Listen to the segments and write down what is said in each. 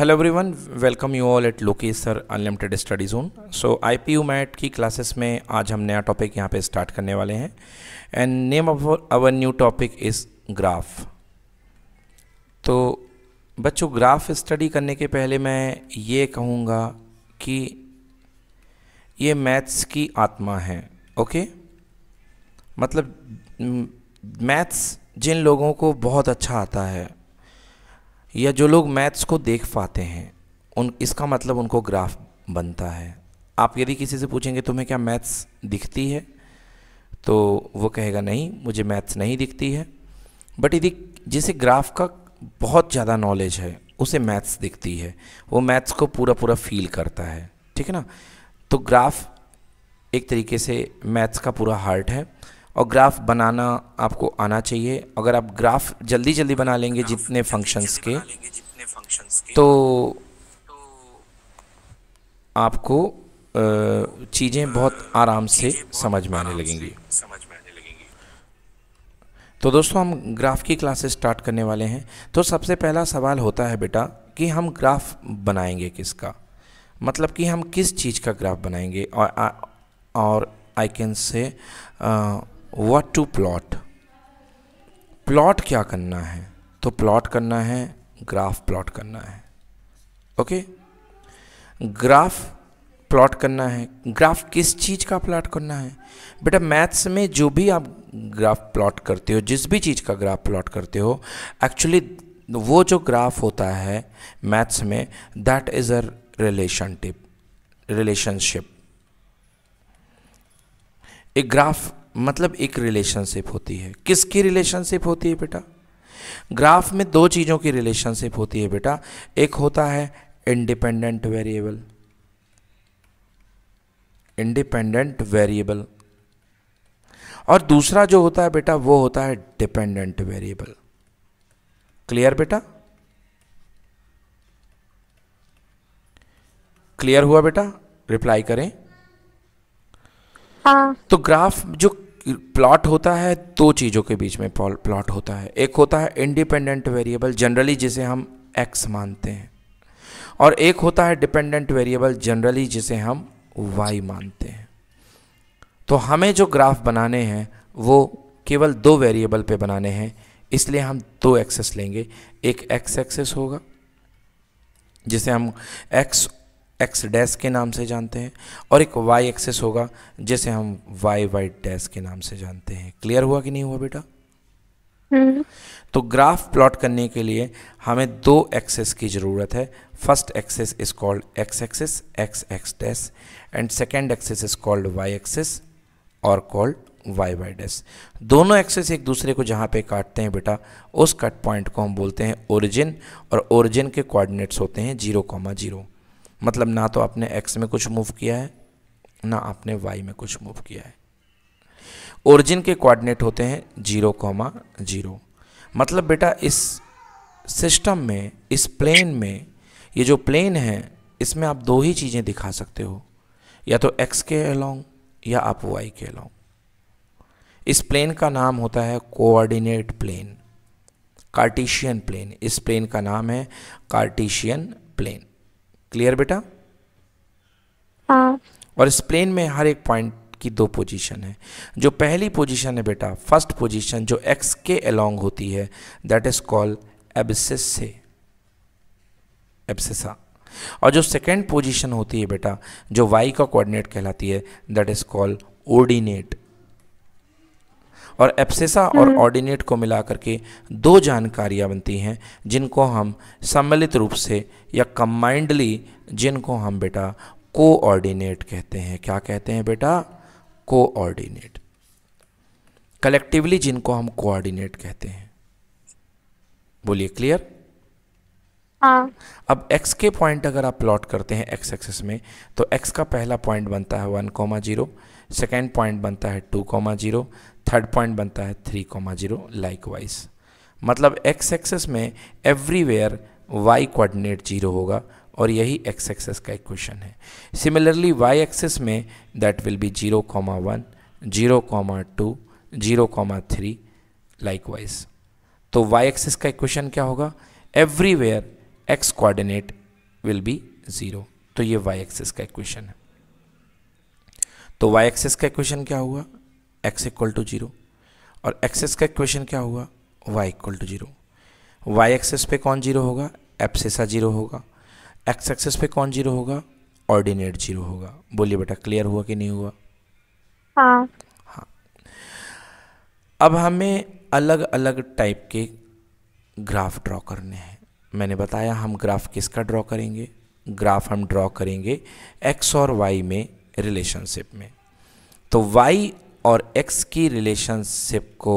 Hello everyone welcome you all at Loki sir unlimited study zone so I P U MAT की classes में आज हम नया topic यहाँ पे स्टार्ट करने वाले हैं and name of our new topic is graph तो बच्चों ग्राफ स्टडी करने के पहले मैं ये कहूँगा कि ये मैथ्स की आत्मा है ओके मतलब मैथ्स जिन लोगों को बहुत अच्छा आता है या जो लोग मैथ्स को देख पाते हैं उन इसका मतलब उनको ग्राफ बनता है आप यदि किसी से पूछेंगे तुम्हें क्या मैथ्स दिखती है तो वो कहेगा नहीं मुझे मैथ्स नहीं दिखती है बट यदि जिसे ग्राफ का बहुत ज़्यादा नॉलेज है उसे मैथ्स दिखती है वो मैथ्स को पूरा पूरा फील करता है ठीक है ना तो ग्राफ एक तरीके से मैथ्स का पूरा हार्ट है और ग्राफ बनाना आपको आना चाहिए अगर आप ग्राफ जल्दी जल्दी बना लेंगे जितने फंक्शंस के तो, तो आपको चीज़ें बहुत आराम से समझ में आने लगेंगी तो दोस्तों हम ग्राफ की क्लासेस स्टार्ट करने वाले हैं तो सबसे पहला सवाल होता है बेटा कि हम ग्राफ बनाएंगे किसका मतलब कि हम किस चीज़ का ग्राफ बनाएंगे और और I can say what to plot plot क्या करना है तो प्लॉट करना है ग्राफ प्लॉट करना है ओके ग्राफ प्लॉट करना है ग्राफ किस चीज़ का प्लॉट करना है बेटा मैथ्स में जो भी आप ग्राफ प्लॉट करते हो जिस भी चीज़ का ग्राफ प्लॉट करते हो एक्चुअली वो जो ग्राफ होता है मैथ्स में that is a relationship relationship एक ग्राफ मतलब एक रिलेशनशिप होती है किसकी रिलेशनशिप होती है बेटा ग्राफ में दो चीज़ों की रिलेशनशिप होती है बेटा एक होता है इंडिपेंडेंट वेरिएबल इंडिपेंडेंट वेरिएबल और दूसरा जो होता है बेटा वो होता है डिपेंडेंट वेरिएबल क्लियर बेटा क्लियर हुआ बेटा रिप्लाई करें हाँ। तो ग्राफ जो प्लॉट होता है दो चीज़ों के बीच में प्लॉट होता है एक होता है इंडिपेंडेंट वेरिएबल जनरली जिसे हम एक्स मानते हैं और एक होता है डिपेंडेंट वेरिएबल जनरली जिसे हम वाई मानते हैं तो हमें जो ग्राफ बनाने हैं वो केवल दो वेरिएबल पे बनाने हैं इसलिए हम दो एक्सेस लेंगे एक एक्स एक्सेस होगा जिसे हम एक्स एक्स डैश के नाम से जानते हैं और एक वाई एक्सेस होगा जिसे हम वाई वाई डैश के नाम से जानते हैं क्लियर हुआ कि नहीं हुआ बेटा हम्म। तो ग्राफ प्लॉट करने के लिए हमें दो एक्सेस की ज़रूरत है first axis is called x axis x x dash and second axis is called y axis और कॉल्ड वाई वाई डैश दोनों एक्सेस एक दूसरे को जहाँ पे काटते हैं बेटा उस कट पॉइंट को हम बोलते हैं ओरिजिन और ओरिजिन के कोऑर्डिनेट्स होते हैं जीरो कॉमा जीरो मतलब ना तो आपने एक्स में कुछ मूव किया है ना आपने वाई में कुछ मूव किया है ओरिजिन के कोऑर्डिनेट होते हैं जीरो कॉमा जीरो मतलब बेटा इस सिस्टम में इस प्लेन में ये जो प्लेन है इसमें आप दो ही चीज़ें दिखा सकते हो या तो एक्स के अलॉन्ग या आप वाई के अलॉन्ग इस प्लेन का नाम होता है कोऑर्डिनेट प्लेन कार्टिशियन प्लेन इस प्लेन का नाम है कार्टिशियन प्लेन क्लियर बेटा हाँ। और इस प्लेन में हर एक पॉइंट की दो पोजीशन है जो पहली पोजीशन है बेटा फर्स्ट पोजीशन जो एक्स के अलोंग होती है that is called abscissa abscissa और जो सेकेंड पोजीशन होती है बेटा जो वाई का कोऑर्डिनेट कहलाती है दैट इज कॉल्ड ओर्डिनेट और एप्सेसा और ऑर्डिनेट हम्म। को मिला करके दो जानकारियाँ बनती हैं जिनको हम सम्मिलित रूप से या कम्बाइंडली जिनको हम बेटा कोऑर्डिनेट कहते हैं क्या कहते हैं बेटा कोऑर्डिनेट कलेक्टिवली जिनको हम कोऑर्डिनेट कहते हैं बोलिए क्लियर हाँ। अब x के पॉइंट अगर आप प्लॉट करते हैं x एक्सेस में तो x का पहला पॉइंट बनता है one comma zero second point बनता है two comma zero third point बनता है three comma zero likewise मतलब x एक्सेस में एवरीवेयर y कोऑर्डिनेट जीरो होगा और यही x एक्सेस का इक्वेशन है सिमिलरली y एक्सेस में that will be zero comma one zero comma two zero comma three likewise तो y axis का इक्वेशन क्या होगा everywhere x coordinate will be zero तो ये वाई एक्सिस का इक्वेशन है तो वाई एक्सिस का इक्वेशन क्या हुआ एक्स इक्वल टू जीरो और एक्सेस का इक्वेशन क्या हुआ y equal to zero y axis पे कौन जीरो होगा एप्सिसा जीरो होगा एक्स एक्सेस पे कौन जीरो होगा ऑर्डिनेट जीरो होगा बोलिए बेटा क्लियर हुआ कि नहीं हुआ हाँ हाँ अब हमें अलग अलग टाइप के ग्राफ ड्रॉ करने हैं मैंने बताया हम ग्राफ किसका ड्रॉ करेंगे ग्राफ हम ड्रॉ करेंगे एक्स और वाई में रिलेशनशिप में तो वाई और एक्स की रिलेशनशिप को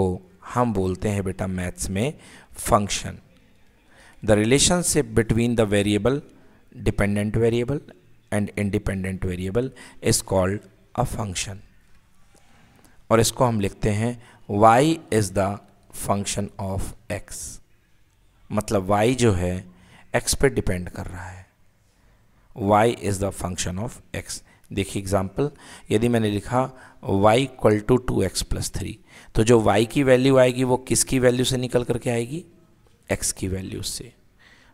हम बोलते हैं बेटा मैथ्स में function the relationship between the variable dependent variable and independent variable is called a function और इसको हम लिखते हैं y is the function of x मतलब वाई जो है एक्स पे डिपेंड कर रहा है y is the function of x देखिए एग्जाम्पल यदि मैंने लिखा y equal to two x plus three तो जो y की वैल्यू आएगी वो किसकी वैल्यू से निकल करके आएगी x की वैल्यू से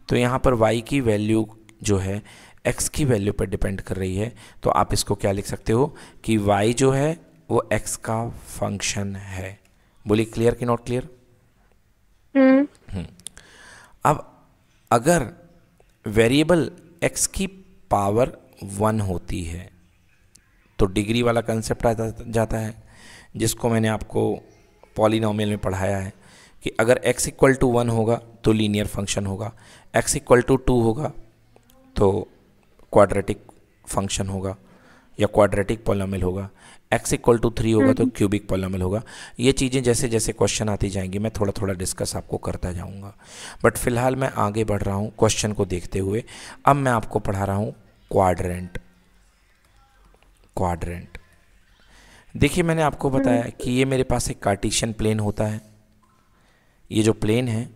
तो यहाँ पर y की वैल्यू जो है x की वैल्यू पर डिपेंड कर रही है तो आप इसको क्या लिख सकते हो कि y जो है वो x का फंक्शन है बोलिए क्लियर कि नॉट क्लियर हम्म, हम्म। अब अगर वेरिएबल एक्स की पावर वन होती है तो डिग्री वाला कंसेप्ट आ जाता है जिसको मैंने आपको पॉलिनॉमियल में पढ़ाया है कि अगर x इक्वल टू वन होगा तो लीनियर फंक्शन होगा x इक्वल टू टू होगा तो क्वाड्रेटिक फंक्शन होगा या क्वाड्रेटिक पॉलिनॉमियल होगा एक्स इक्वल टू थ्री होगा तो क्यूबिक हम्म। पॉलिनोमियल होगा ये चीज़ें जैसे जैसे क्वेश्चन आती जाएंगी मैं थोड़ा थोड़ा डिस्कस आपको करता जाऊँगा बट फिलहाल मैं आगे बढ़ रहा हूँ क्वेश्चन को देखते हुए अब मैं आपको पढ़ा रहा हूँ क्वाड्रेंट क्वाड्रेंट देखिए मैंने आपको हम्म। बताया कि ये मेरे पास एक कार्टिशियन प्लेन होता है ये जो प्लेन है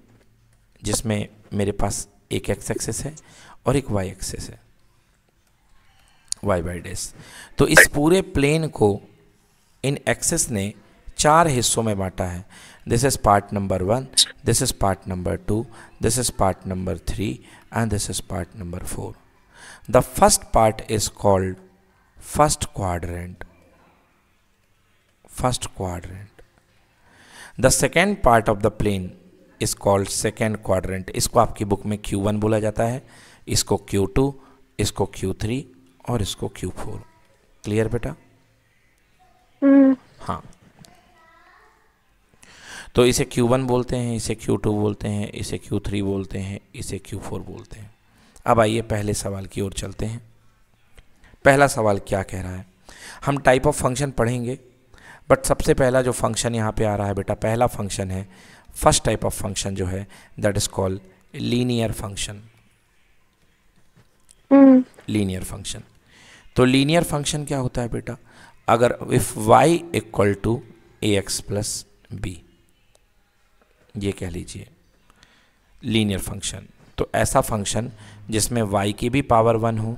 जिसमें मेरे पास एक एक्स एक्सेस है और एक वाई एक्सेस है वाई बाई डैश तो इस पूरे प्लेन को इन एक्सेस ने चार हिस्सों में बांटा है this is part number one this is part number two this is part number three and this is part number four the first part is called first quadrant first quadrant the second part of the plane is called second quadrant इसको आपकी book में Q1 बोला जाता है इसको Q2 इसको Q3 और इसको क्यू फोर क्लियर बेटा हम्म। हाँ तो इसे क्यू वन बोलते हैं इसे क्यू टू बोलते हैं इसे क्यू थ्री बोलते हैं इसे क्यू फोर बोलते हैं अब आइए पहले सवाल की ओर चलते हैं पहला सवाल क्या कह रहा है हम टाइप ऑफ फंक्शन पढ़ेंगे बट सबसे पहला जो फंक्शन यहाँ पे आ रहा है बेटा पहला फंक्शन है फर्स्ट टाइप ऑफ फंक्शन जो है that is called linear function linear function तो लीनियर फंक्शन क्या होता है बेटा अगर if y equal to a x plus b ये कह लीजिए लीनियर फंक्शन तो ऐसा फंक्शन जिसमें y की भी पावर वन हो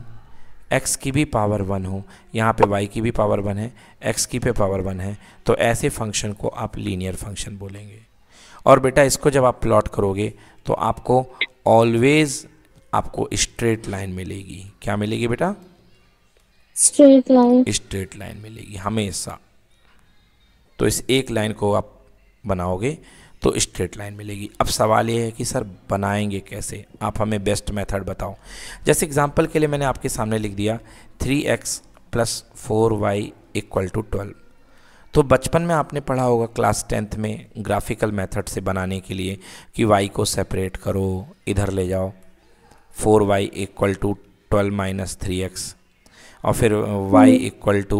x की भी पावर वन हो यहाँ पे y की भी पावर वन है x की पे पावर वन है तो ऐसे फंक्शन को आप लीनियर फंक्शन बोलेंगे और बेटा इसको जब आप प्लॉट करोगे तो आपको ऑलवेज़ आपको स्ट्रेट लाइन मिलेगी क्या मिलेगी बेटा स्ट्रेट लाइन स्ट्रेट लाइन मिलेगी हमेशा तो इस एक लाइन को आप बनाओगे तो स्ट्रेट लाइन मिलेगी अब सवाल ये है कि सर बनाएंगे कैसे आप हमें बेस्ट मेथड बताओ जैसे एग्जांपल के लिए मैंने आपके सामने लिख दिया three x plus four y equal to twelve तो बचपन में आपने पढ़ा होगा क्लास टेंथ में ग्राफिकल मेथड से बनाने के लिए कि वाई को सेपरेट करो इधर ले जाओ four y equal to twelve minus three x और फिर y equal to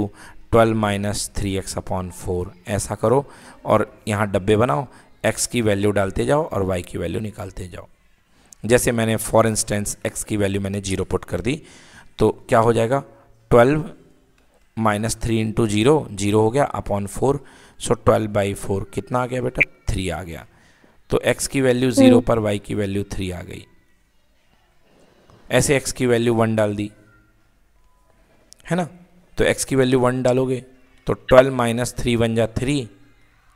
twelve minus three x upon four ऐसा करो और यहाँ डब्बे बनाओ x की वैल्यू डालते जाओ और y की वैल्यू निकालते जाओ जैसे मैंने फॉर इंस्टेंस x की वैल्यू मैंने जीरो पुट कर दी तो क्या हो जाएगा twelve minus three into zero zero हो गया upon four so twelve by four कितना आ गया बेटा थ्री आ गया तो x की वैल्यू हम्म। ज़ीरो पर y की वैल्यू थ्री आ गई ऐसे x की वैल्यू वन डाल दी है ना तो x की वैल्यू वन डालोगे तो ट्वेल्व माइनस थ्री वन जा थ्री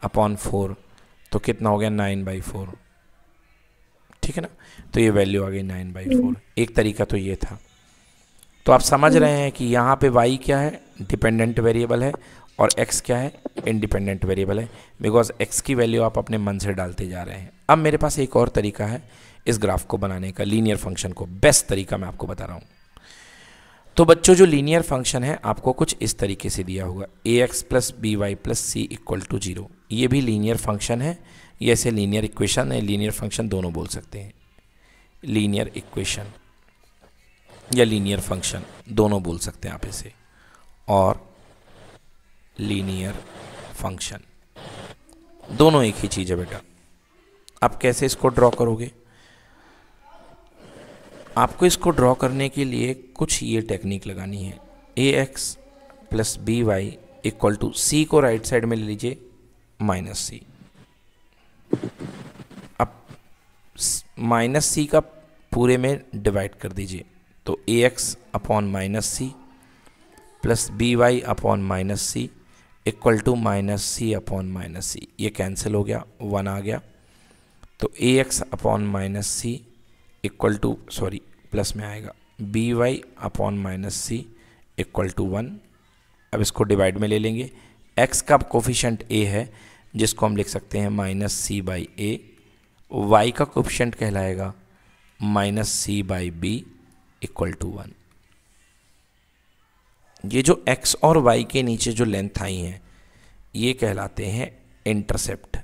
अपॉन फोर तो कितना हो गया नाइन बाई फोर ठीक है ना तो ये वैल्यू आ गई नाइन बाई फोर एक तरीका तो ये था तो आप समझ रहे हैं कि यहाँ पे y क्या है डिपेंडेंट वेरिएबल है और x क्या है इंडिपेंडेंट वेरिएबल है बिकॉज x की वैल्यू आप अपने मन से डालते जा रहे हैं अब मेरे पास एक और तरीका है इस ग्राफ को बनाने का लीनियर फंक्शन को बेस्ट तरीका मैं आपको बता रहा हूँ तो बच्चों जो लीनियर फंक्शन है आपको कुछ इस तरीके से दिया होगा a x plus b y plus c equal to zero ये भी लीनियर फंक्शन है ये ऐसे लीनियर इक्वेशन है लीनियर फंक्शन दोनों बोल सकते हैं लीनियर इक्वेशन या लीनियर फंक्शन दोनों बोल सकते हैं आप इसे और लीनियर फंक्शन दोनों एक ही चीज़ है बेटा आप कैसे इसको ड्रॉ करोगे आपको इसको ड्रॉ करने के लिए कुछ ये टेक्निक लगानी है a x plus b y equal to c को राइट साइड में ले लीजिए माइनस सी अब माइनस सी का पूरे में डिवाइड कर दीजिए तो a x upon minus c plus b y upon minus c equal to minus c upon minus c ये कैंसिल हो गया वन आ गया तो a x upon minus c equal to sorry plus में आएगा b y upon minus c equal to one अब इसको डिवाइड में ले लेंगे एक्स का कोफिशेंट ए है जिसको हम लिख सकते हैं minus c by a y का कोफिशेंट कहलाएगा minus c by b equal to one ये जो एक्स और वाई के नीचे जो लेंथ आई हैं ये कहलाते हैं इंटरसेप्ट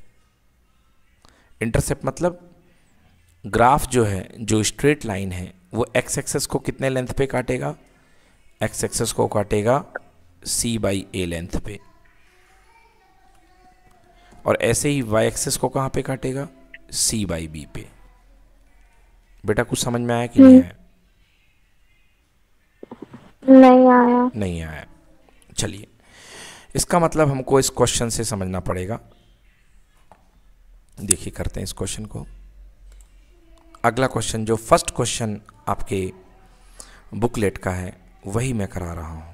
इंटरसेप्ट मतलब ग्राफ जो है जो स्ट्रेट लाइन है वो एक्स एक्सेस को कितने लेंथ पे काटेगा एक्स एक्सेस को काटेगा सी बाई ए लेंथ पे और ऐसे ही वाई एक्सेस को कहाँ पे काटेगा सी बाई बी पे बेटा कुछ समझ में आया कि नहीं आया नहीं आया नहीं आया चलिए इसका मतलब हमको इस क्वेश्चन से समझना पड़ेगा देखिए करते हैं इस क्वेश्चन को अगला क्वेश्चन जो फर्स्ट क्वेश्चन आपके बुकलेट का है वही मैं करा रहा हूं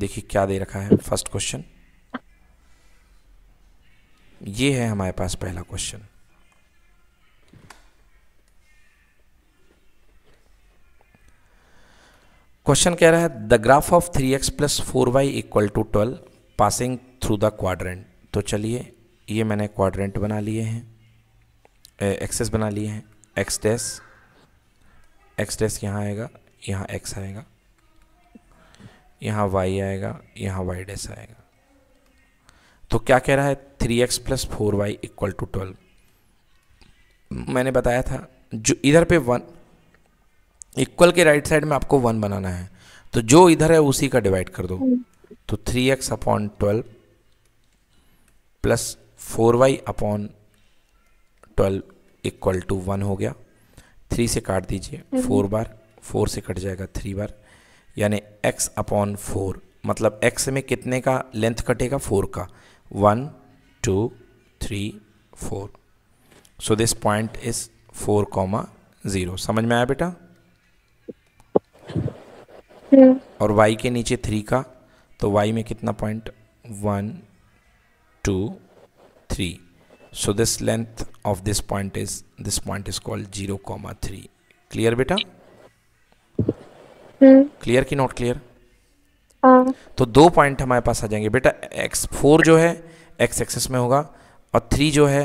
देखिए क्या दे रखा है फर्स्ट क्वेश्चन ये है हमारे पास पहला क्वेश्चन क्वेश्चन कह रहा है the graph of three x plus four y equal to twelve passing through the quadrant तो चलिए ये मैंने क्वाड्रेंट बना लिए हैं एक्सेस बना लिए हैं एक्स डैस एक्स डैस यहाँ आएगा यहाँ एक्स आएगा यहाँ वाई आएगा यहाँ वाई डैस आएगा तो क्या कह रहा है three x plus four y equal to twelve मैंने बताया था जो इधर पे वन इक्वल के राइट साइड में आपको वन बनाना है तो जो इधर है उसी का डिवाइड कर दो तो three x upon twelve plus four y upon twelve equal to one हो गया थ्री से काट दीजिए हम्म। फोर बार फोर से कट जाएगा थ्री बार यानी एक्स अपॉन फोर मतलब एक्स में कितने का लेंथ कटेगा फोर का one two three four so this point is four comma zero समझ में आया बेटा हम्म। और वाई के नीचे थ्री का तो वाई में कितना point one two three so this length of this point is this point is called 0 comma 3 clear beta hmm. clear ki not clear हाँ। तो दो पॉइंट हमारे पास आ जाएंगे बेटा एक्स फोर जो है x एक्सेस में होगा और थ्री जो है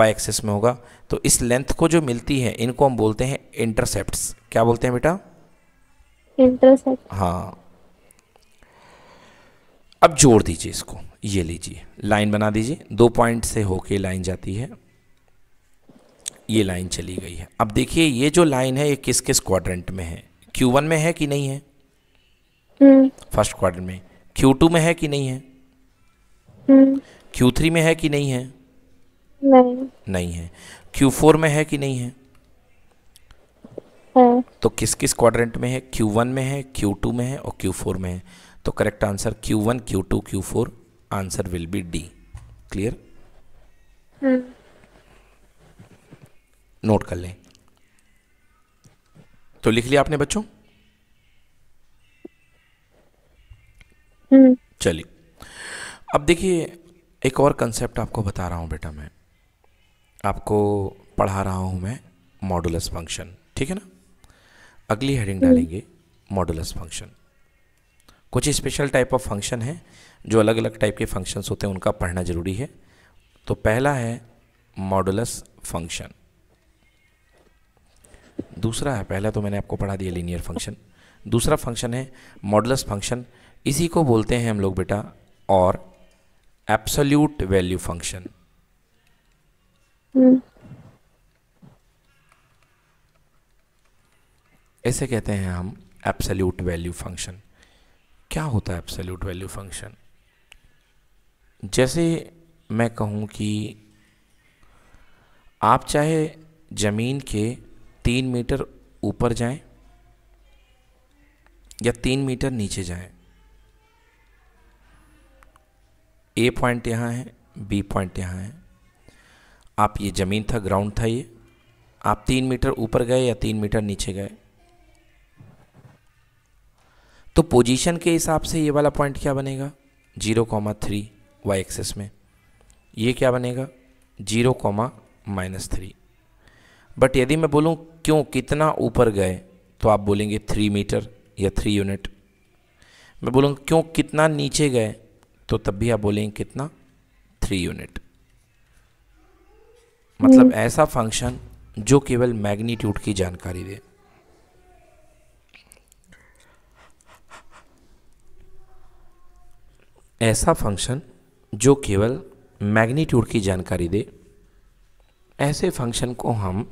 y एक्सेस में होगा तो इस लेंथ को जो मिलती है इनको हम बोलते हैं इंटरसेप्ट्स क्या बोलते हैं बेटा इंटरसेप्ट हाँ अब जोड़ दीजिए इसको ये लीजिए लाइन बना दीजिए दो पॉइंट से होके लाइन जाती है ये लाइन चली गई है अब देखिए ये जो लाइन है ये किस किस क्वाड्रेंट में है क्यू वन में है कि नहीं है फर्स्ट हम्म। क्वाड्रेंट में Q2 टू में है कि नहीं है क्यू हम्म। थ्री में है कि नहीं है नहीं नहीं है क्यू फोर में है कि नहीं है हाँ। तो किस किस क्वाड्रेंट में है क्यू वन में है क्यू टू में है और क्यू फोर में है तो correct answer Q one Q two Q four answer will be D clear note कर लें तो लिख लिया आपने बच्चों हम्म। चलिए अब देखिए एक और कंसेप्ट आपको बता रहा हूँ बेटा मैं आपको पढ़ा रहा हूँ मैं मॉडुलस फंक्शन ठीक है ना अगली हेडिंग हम्म। डालेंगे मॉडुलस फंक्शन कुछ स्पेशल टाइप ऑफ फंक्शन हैं जो अलग अलग टाइप के फंक्शंस होते हैं उनका पढ़ना ज़रूरी है तो पहला है मॉडुलस फंक्शन दूसरा है पहला तो मैंने आपको पढ़ा दिया लीनियर फंक्शन दूसरा फंक्शन है मॉडलस फंक्शन इसी को बोलते हैं हम लोग बेटा और एप्सल्यूट वैल्यू फंक्शन ऐसे कहते हैं हम एप्सल्यूट वैल्यू फंक्शन क्या होता है एप्सल्यूट वैल्यू फंक्शन जैसे मैं कहूं कि आप चाहे ज़मीन के तीन मीटर ऊपर जाएं या तीन मीटर नीचे जाएं ए पॉइंट यहाँ है बी पॉइंट यहाँ है आप ये ज़मीन था ग्राउंड था ये आप तीन मीटर ऊपर गए या तीन मीटर नीचे गए तो पोजीशन के हिसाब से ये वाला पॉइंट क्या बनेगा zero comma three y axis में ये क्या बनेगा zero comma minus three but यदि मैं बोलूँ क्यों कितना ऊपर गए तो आप बोलेंगे थ्री मीटर या थ्री यूनिट मैं बोलूँगा क्यों कितना नीचे गए तो तब भी आप बोलेंगे कितना थ्री यूनिट मतलब हम्म। ऐसा फंक्शन जो केवल मैग्नीट्यूड की जानकारी दे ऐसा फंक्शन जो केवल मैग्नीट्यूड की जानकारी दे ऐसे फंक्शन को हम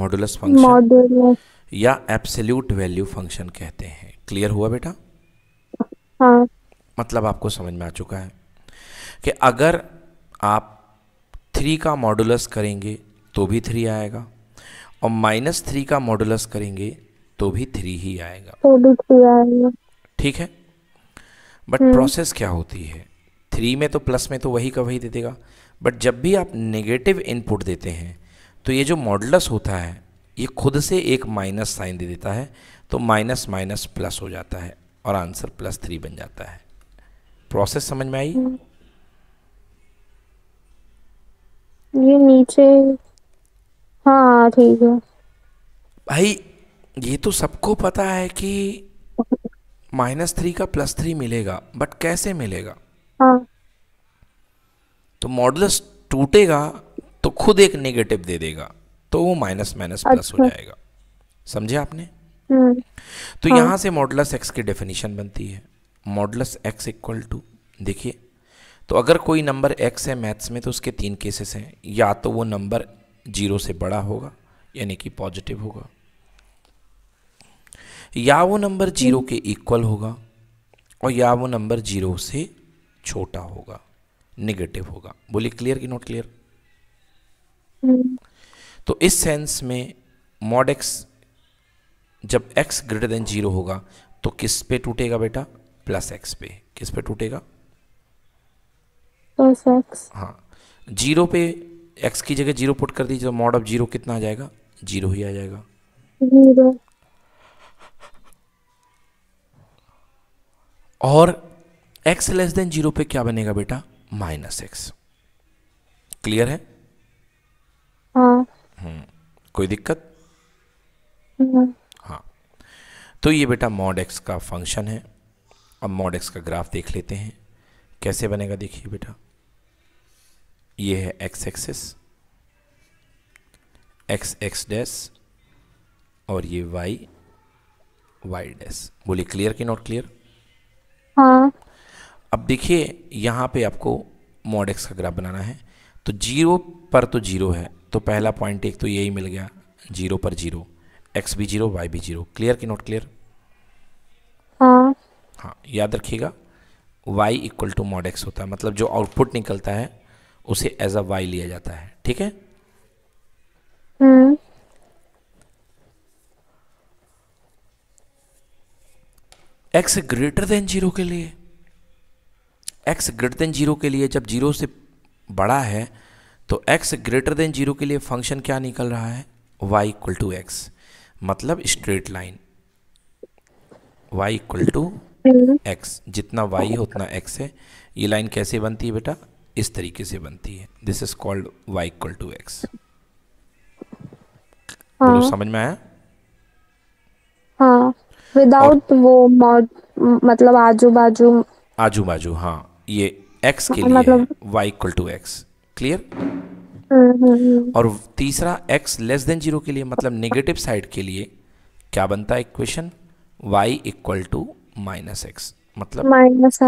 मॉडुलस फंक्शन या एब्सोल्यूट वैल्यू फंक्शन कहते हैं क्लियर हुआ बेटा हाँ मतलब आपको समझ में आ चुका है कि अगर आप थ्री का मॉडुलस करेंगे तो भी थ्री आएगा और माइनस थ्री का मॉडुलस करेंगे तो भी थ्री ही आएगा तो भी थ्री आएगा ठीक है बट प्रोसेस हम्म। क्या होती है थ्री में तो प्लस में तो वही का वही दे देगा बट जब भी आप नेगेटिव इनपुट देते हैं तो ये जो मॉडलस होता है ये खुद से एक माइनस साइन दे देता है तो माइनस माइनस प्लस हो जाता है और आंसर प्लस थ्री बन जाता है प्रोसेस समझ में आई हम्म। ये नीचे हाँ ठीक है भाई ये तो सबको पता है कि माइनस थ्री का प्लस थ्री मिलेगा बट कैसे मिलेगा हाँ। तो मॉडल टूटेगा तो खुद एक नेगेटिव दे देगा तो वो माइनस माइनस प्लस हो अच्छा। जाएगा समझे आपने हम्म। तो हाँ। यहां से मॉडलस एक्स की डेफिनेशन बनती है मॉडलस एक्स इक्वल टू देखिए तो अगर कोई नंबर एक्स है मैथ्स में तो उसके तीन केसेस हैं या तो वो नंबर जीरो से बड़ा होगा यानी कि पॉजिटिव होगा या वो नंबर जीरो हम्म। के इक्वल होगा और या वो नंबर जीरो से छोटा होगा नेगेटिव होगा बोलिए क्लियर कि नॉट क्लियर तो इस सेंस में मॉड एक्स जब एक्स ग्रेटर देन जीरो होगा तो किस पे टूटेगा बेटा प्लस एक्स पे किस पे टूटेगा प्लस एक्स हाँ जीरो पे एक्स की जगह जीरो पुट कर दीजिए तो मॉड ऑफ जीरो कितना आ जाएगा जीरो ही आ जाएगा जीरो और एक्स लेस देन जीरो पे क्या बनेगा बेटा माइनस एक्स क्लियर है हाँ हम्म, कोई दिक्कत हाँ तो ये बेटा मॉड एक्स का फंक्शन है अब मॉड एक्स का ग्राफ देख लेते हैं कैसे बनेगा देखिए बेटा ये है x axis x x dash और ये वाई वाई डैस बोलिए क्लियर की नॉट क्लियर हाँ अब देखिए यहाँ पे आपको मॉड एक्स का ग्राफ बनाना है तो जीरो पर तो जीरो है तो पहला पॉइंट एक तो यही मिल गया जीरो पर जीरो एक्स भी जीरो वाई भी जीरो क्लियर कि नॉट क्लियर हाँ हाँ याद रखिएगा y equal to mod x होता है मतलब जो आउटपुट निकलता है उसे एज अ वाई लिया जाता है ठीक है एक्स ग्रेटर देन जीरो के लिए एक्स ग्रेटर देन जीरो के लिए जब जीरो से बड़ा है तो x ग्रेटर देन जीरो के लिए फंक्शन क्या निकल रहा है y इक्वल टू एक्स मतलब straight line y equal to x जितना y है उतना x है ये लाइन कैसे बनती है बेटा इस तरीके से बनती है this is called y equal to x समझ में आया हाँ विदाउट वो मतलब आजू बाजू आजू बाजू हाँ ये x के लिए मतलब, y equal to x clear और तीसरा x लेस देन जीरो के लिए मतलब नेगेटिव साइड के लिए क्या बनता है equation y equal to minus x मतलब माइनस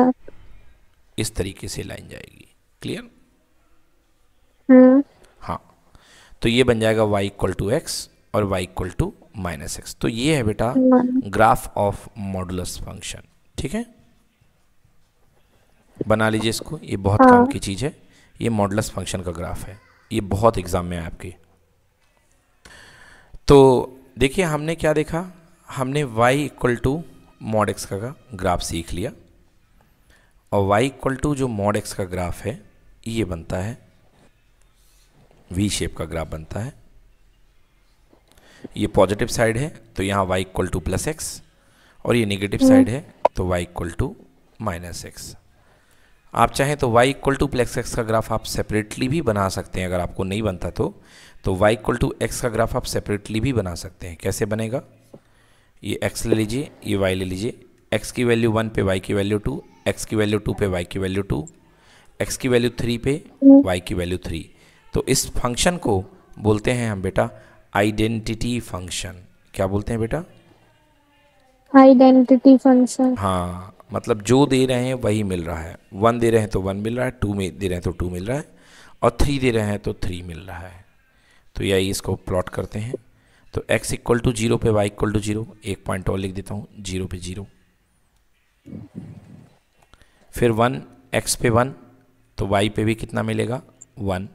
इस तरीके से लाइन जाएगी क्लियर हम्म। हाँ तो ये बन जाएगा y इक्वल टू एक्स और y equal to minus x तो ये है बेटा ग्राफ ऑफ मॉडुलस फंक्शन ठीक है बना लीजिए इसको ये बहुत हाँ। काम की चीज़ है ये मॉडलस फंक्शन का ग्राफ है ये बहुत एग्ज़ाम में है आपके तो देखिए हमने क्या देखा हमने y equal to mod x का ग्राफ सीख लिया और y इक्वल टू जो मॉड एक्स का ग्राफ है ये बनता है वी शेप का ग्राफ बनता है ये पॉजिटिव साइड है तो यहाँ y equal to plus x और ये नेगेटिव साइड हम्म। है तो y equal to minus x आप चाहें तो y equal to plus x का ग्राफ आप सेपरेटली भी बना सकते हैं अगर आपको नहीं बनता तो तो y इक्वल टू एक्स का ग्राफ आप सेपरेटली भी बना सकते हैं कैसे बनेगा ये x ले लीजिए ये y ले लीजिए x की वैल्यू वन पे y की वैल्यू टू x की वैल्यू टू पे y की वैल्यू टू x की वैल्यू थ्री पे y की वैल्यू थ्री तो इस फंक्शन को बोलते हैं हम बेटा आइडेंटिटी फंक्शन क्या बोलते हैं बेटा आइडेंटिटी फंक्शन हाँ मतलब जो दे रहे हैं वही मिल रहा है वन दे रहे हैं तो वन मिल रहा है टू में दे रहे हैं तो टू मिल रहा है और थ्री दे रहे हैं तो थ्री मिल रहा है तो यही इसको प्लॉट करते हैं तो x इक्वल टू जीरो पे y इक्वल टू जीरो एक पॉइंट और लिख देता हूँ जीरो पे जीरो फिर वन x पे वन तो y पे भी कितना मिलेगा वन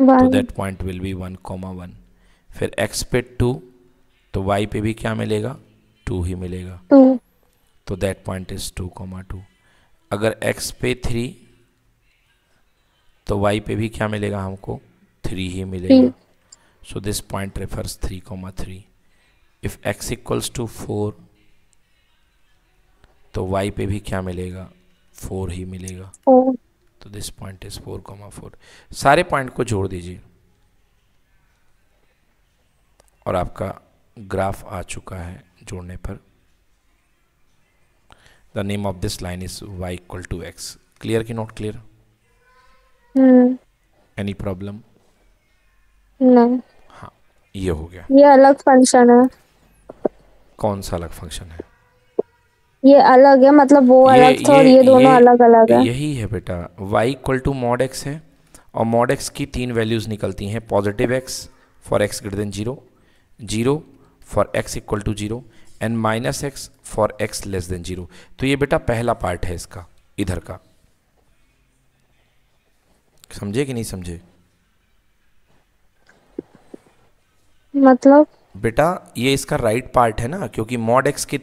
तो that point will be one comma one फिर x पे टू तो y पे भी क्या मिलेगा टू ही मिलेगा तो that point is two comma two अगर x पे थ्री तो y पे भी क्या मिलेगा हमको थ्री ही मिलेगा so this point refers three comma three if x equals to four तो y पे भी क्या मिलेगा फोर ही मिलेगा तो this point is four comma four सारे पॉइंट को जोड़ दीजिए और आपका ग्राफ आ चुका है जोड़ने पर the name of this line is y equal to x. Clear ki not clear? Hmm. Any problem? no हाँ ये हो गया ये अलग function है कौन सा अलग function है ये अलग है मतलब वो अलग था और ये दोनों ये, अलग अलग है यही है बेटा y equal to mod x है और मॉड एक्स की तीन वैल्यूज निकलती हैं positive x for x greater than zero zero for x equal to zero and minus x for x less than zero तो ये बेटा पहला पार्ट है इसका इधर का समझे कि नहीं समझे मतलब बेटा ये इसका राइट पार्ट है ना क्योंकि मॉड एक्स के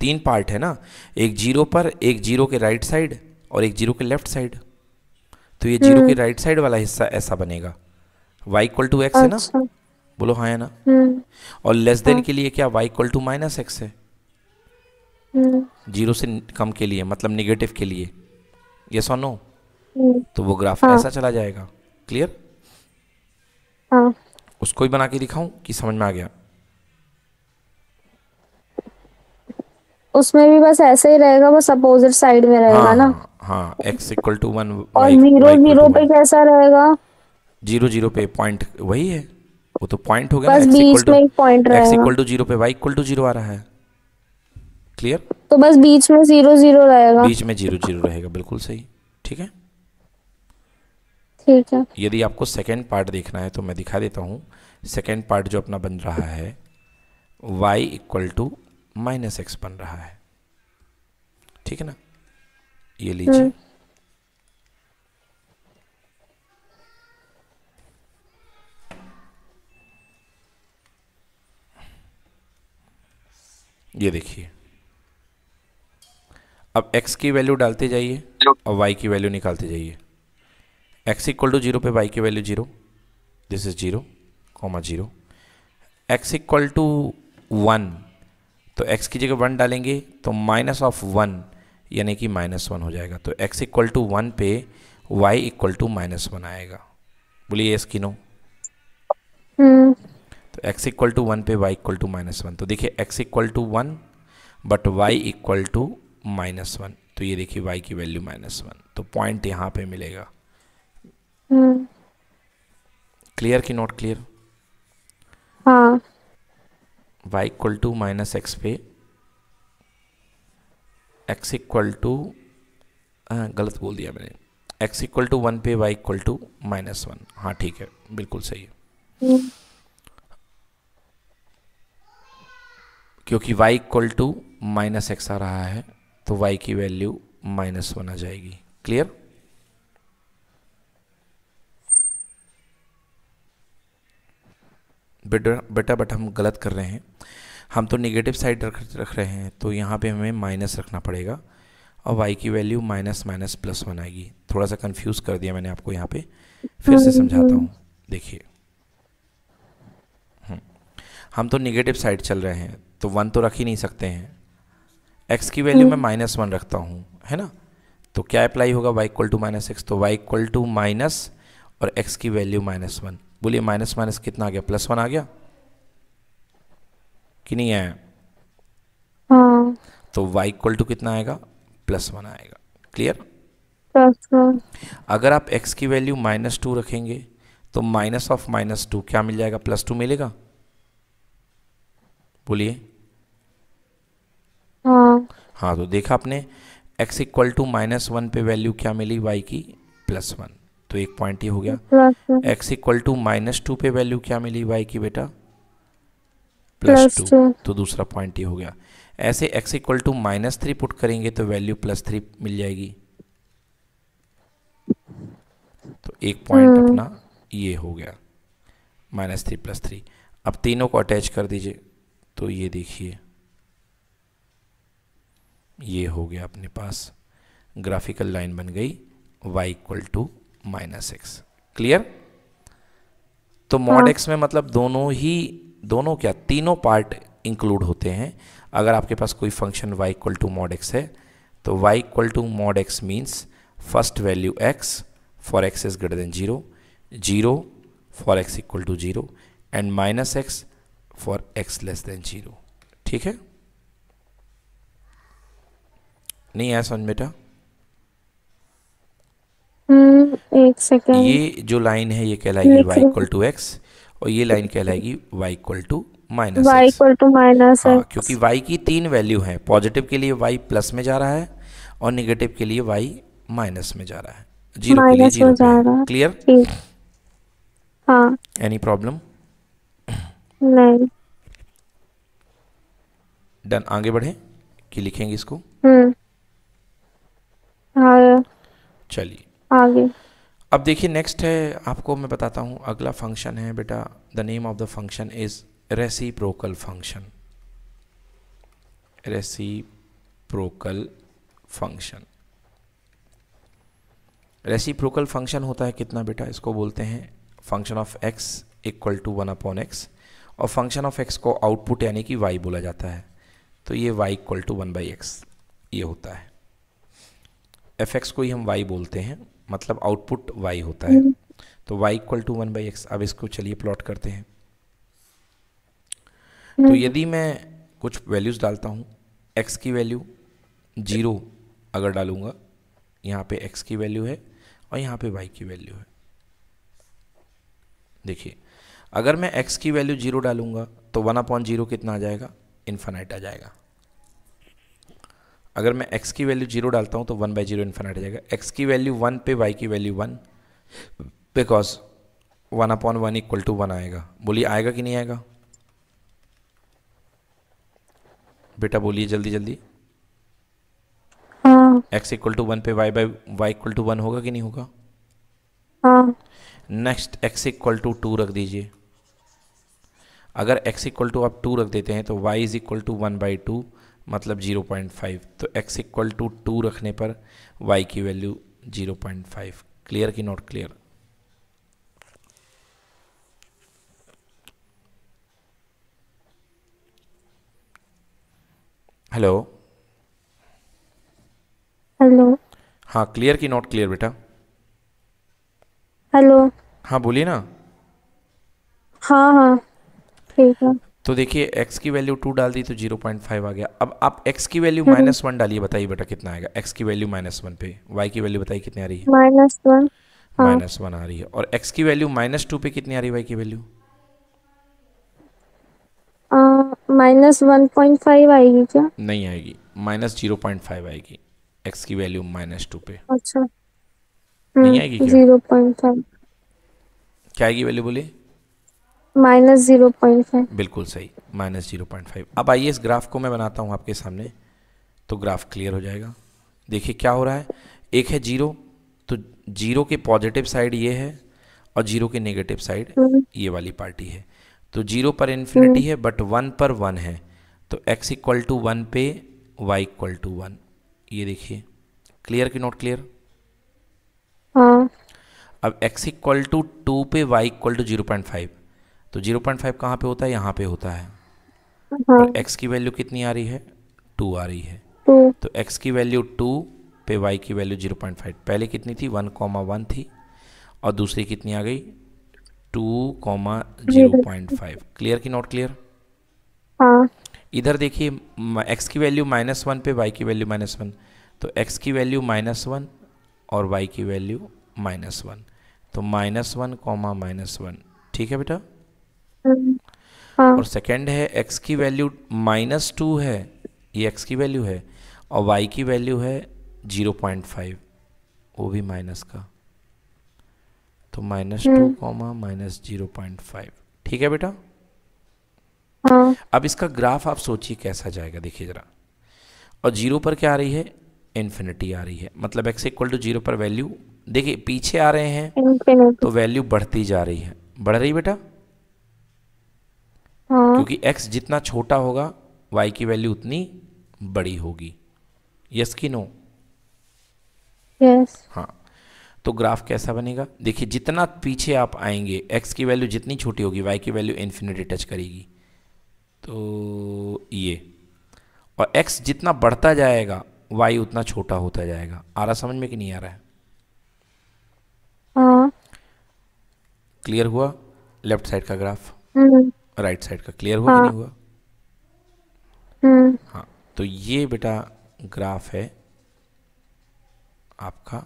तीन पार्ट है ना एक जीरो पर एक जीरो के राइट साइड और एक जीरो के लेफ्ट साइड तो ये जीरो के राइट हम्म। साइड वाला हिस्सा ऐसा बनेगा वाई इक्वल टू एक्स है ना अच्छा। बोलो हाँ है ना हम्म। और लेस देन हाँ। के लिए क्या y equal to minus x है जीरो से कम के लिए मतलब निगेटिव के लिए ये सो नो तो वो ग्राफ हाँ। ऐसा चला जाएगा क्लियर हाँ। उसको ही बना के दिखाऊं कि समझ में आ गया उसमें भी बस ऐसे ही रहेगा बस अपोजिट साइड में रहेगा हाँ, ना हाँ एक्स इक्वल टू वन और जीरो जीरो पे कैसा रहेगा जीरो जीरो पे पॉइंट वही है वो तो पॉइंट हो गया बस बीच में एक पॉइंट रहेगा एक्स इक्वल टू जीरो पे वाई इक्वल टू जीरो आ रहा है क्लियर तो बस बीच में जीरो जीरो रहेगा बीच में जीरो जीरो रहेगा बिल्कुल सही ठीक है ठीक है यदि आपको सेकेंड पार्ट देखना है तो मैं दिखा देता हूँ सेकेंड पार्ट जो अपना बन रहा है y equal to minus x बन रहा है ठीक है ना ये लीजिए हम्म। ये देखिए अब x की वैल्यू डालते जाइए और y की वैल्यू निकालते जाइए x इक्वल टू जीरो पे y की value zero this is zero comma zero x equal to one तो x की जगह वन डालेंगे तो माइनस ऑफ वन यानी कि माइनस वन हो जाएगा तो x इक्वल टू वन पे y equal to minus one आएगा बोलिए इसकी नो hmm. तो x इक्वल टू वन पे y equal to minus one तो देखिए x equal to one but y equal to minus one तो ये देखिए वाई की वैल्यू माइनस वन तो पॉइंट यहाँ पे मिलेगा क्लियर की not clear y equal to minus x पे एक्स इक्वल टू गलत बोल दिया मैंने एक्स इक्वल टू वन पे y equal to minus one हाँ ठीक है बिल्कुल सही है हम्म। क्योंकि y equal to minus x आ रहा है तो y की वैल्यू माइनस वन आ जाएगी क्लियर बेटा बेटा बट हम गलत कर रहे हैं हम तो नेगेटिव साइड रख रख रहे हैं तो यहाँ पे हमें माइनस रखना पड़ेगा और y की value minus minus plus one आएगी थोड़ा सा कंफ्यूज कर दिया मैंने आपको यहाँ पे फिर से हाँ, समझाता हाँ। हूँ देखिए हम्म. हम तो नेगेटिव साइड चल रहे हैं तो वन तो रख ही नहीं सकते हैं एक्स की वैल्यू में माइनस हम्म। वन रखता हूँ है ना तो क्या अप्लाई होगा y equal to minus x तो वाई इक्वल टू माइनस और एक्स की वैल्यू माइनस वन बोलिए माइनस माइनस कितना आ गया प्लस वन आ गया कि नहीं आया हाँ। तो वाई इक्वल टू कितना आएगा प्लस वन आएगा क्लियर अगर आप एक्स की वैल्यू माइनस टू रखेंगे तो माइनस ऑफ माइनस टू क्या मिल जाएगा प्लस टू मिलेगा बोलिए हाँ हाँ तो देखा आपने x equal to minus one पे वैल्यू क्या मिली y की प्लस वन तो एक पॉइंट ये हो गया x equal to minus two पे वैल्यू क्या मिली y की बेटा प्लस टू तो दूसरा पॉइंट ये हो गया ऐसे x equal to minus three put करेंगे तो वैल्यू प्लस थ्री मिल जाएगी तो एक पॉइंट हम्म। अपना ये हो गया माइनस थ्री प्लस थ्री अब तीनों को अटैच कर दीजिए तो ये देखिए ये हो गया अपने पास ग्राफिकल लाइन बन गई y equal to minus x clear तो मॉड एक्स हाँ। में मतलब दोनों ही दोनों क्या तीनों पार्ट इंक्लूड होते हैं अगर आपके पास कोई function y equal to mod x है तो y equal to mod x means first value x for x is greater than zero zero for x equal to zero and minus x for x less than zero ठीक है नहीं आया समझ बेटा हम्म, ये जो लाइन है ये कहलाएगी y इक्वल टू एक्स और ये लाइन कहलाएगी y equal to minus y equal to minus क्योंकि y की तीन वैल्यू है पॉजिटिव के लिए y प्लस में जा रहा है और निगेटिव के लिए y माइनस में जा रहा है जीरो के लिए जीरो क्लियर हाँ एनी प्रॉब्लम नहीं डन आगे बढ़े कि लिखेंगे इसको हम्म हाँ। चलिए आगे अब देखिए नेक्स्ट है आपको मैं बताता हूँ अगला फंक्शन है बेटा the name of the function is reciprocal function reciprocal function reciprocal function होता है कितना बेटा इसको बोलते हैं function of x equal to one upon x और फंक्शन ऑफ एक्स को आउटपुट यानी कि वाई बोला जाता है तो ये y equal to one by x ये होता है एफ एक्स को ही हम वाई बोलते हैं मतलब आउटपुट वाई होता है हम्म। तो y equal to one by x अब इसको चलिए प्लॉट करते हैं हम्म। तो यदि मैं कुछ वैल्यूज़ डालता हूँ एक्स की वैल्यू जीरो अगर डालूंगा यहाँ पे एक्स की वैल्यू है और यहाँ पे वाई की वैल्यू है देखिए अगर मैं एक्स की वैल्यू जीरो डालूंगा तो वन अपॉइंट जीरो कितना आ जाएगा इन्फानाइट आ जाएगा अगर मैं x की वैल्यू जीरो डालता हूँ तो वन बाई जीरो इन्फेनाइट आ जाएगा x की वैल्यू वन पे y की value one because one upon one equal to one आएगा बोलिए आएगा कि नहीं आएगा बेटा बोलिए जल्दी जल्दी एक्स इक्वल टू वन पे y by y equal to one होगा कि नहीं होगा next x equal to two रख दीजिए अगर एक्स इक्वल टू आप टू रख देते हैं तो y is equal to one by two मतलब 0.5 तो x इक्वल टू टू रखने पर y की वैल्यू 0.5 क्लियर की नॉट क्लियर हेलो हेलो हाँ क्लियर की नॉट क्लियर बेटा हेलो हाँ बोलिए ना हाँ हाँ ठीक है तो देखिए x की वैल्यू टू डाल दी तो जीरो पॉइंट फाइव आ गया अब आप x की वैल्यू माइनस वन डालिए बताइए बेटा कितना आएगा x की वैल्यू माइनस वन पे y की वैल्यू बताइए कितनी आ रही है माइनस वन माइनस वन आ रही है और x की वैल्यू माइनस टू पे कितनी आ रही है y की value minus one point five आएगी क्या नहीं आएगी माइनस जीरो पॉइंट फाइव आएगी एक्स की वैल्यू माइनस टू पे अच्छा नहीं हम्म, आएगी जीरो पॉइंट फाइव क्या आएगी वैल्यू बोलिए माइनस जीरो पॉइंट फाइव बिल्कुल सही माइनस जीरो पॉइंट फाइव अब आइए इस ग्राफ को मैं बनाता हूँ आपके सामने तो ग्राफ क्लियर हो जाएगा देखिए क्या हो रहा है एक है जीरो तो जीरो के पॉजिटिव साइड ये है और जीरो के नेगेटिव साइड हम्म। ये वाली पार्टी है तो जीरो पर इन्फिनिटी हम्म। है बट वन पर वन है तो एक्स इक्वल टू वन पे वाई इक्वल टू वन ये देखिए क्लियर की नॉट क्लियर हाँ अब एक्स इक्वल टू टू पे y equal to zero point five तो 0.5 कहाँ पे होता है यहाँ पे होता है हाँ। और x की वैल्यू कितनी आ रही है टू आ रही है तो x की वैल्यू टू पे y की वैल्यू 0.5 पहले कितनी थी वन कॉमा वन थी और दूसरी कितनी आ गई two comma zero point five clear की नॉट क्लियर हाँ। इधर देखिए x की वैल्यू माइनस वन पे y की वैल्यू माइनस वन तो x की वैल्यू माइनस वन और y की वैल्यू माइनस वन तो minus one comma minus one ठीक है बेटा हाँ. और सेकंड है एक्स की वैल्यू माइनस टू है ये एक्स की वैल्यू है और वाई की वैल्यू है जीरो पॉइंट फाइव वो भी माइनस का तो minus two comma minus zero point five ठीक है बेटा हाँ. अब इसका ग्राफ आप सोचिए कैसा जाएगा देखिए जरा और जीरो पर क्या आ रही है इन्फिनिटी आ रही है मतलब एक्स इक्वल टू जीरो पर वैल्यू देखिए पीछे आ रहे हैं तो वैल्यू बढ़ती जा रही है बढ़ रही बेटा हाँ। क्योंकि एक्स जितना छोटा होगा वाई की वैल्यू उतनी बड़ी होगी यस की नो यस हाँ तो ग्राफ कैसा बनेगा देखिए जितना पीछे आप आएंगे एक्स की वैल्यू जितनी छोटी होगी वाई की वैल्यू इन्फिनिटी टच करेगी तो ये और एक्स जितना बढ़ता जाएगा वाई उतना छोटा होता जाएगा आ रहा समझ में कि नहीं आ रहा है क्लियर हाँ। हुआ लेफ्ट साइड का ग्राफ राइट साइड का क्लियर हुआ हाँ. नहीं हुआ हम्म। हाँ तो ये बेटा ग्राफ है आपका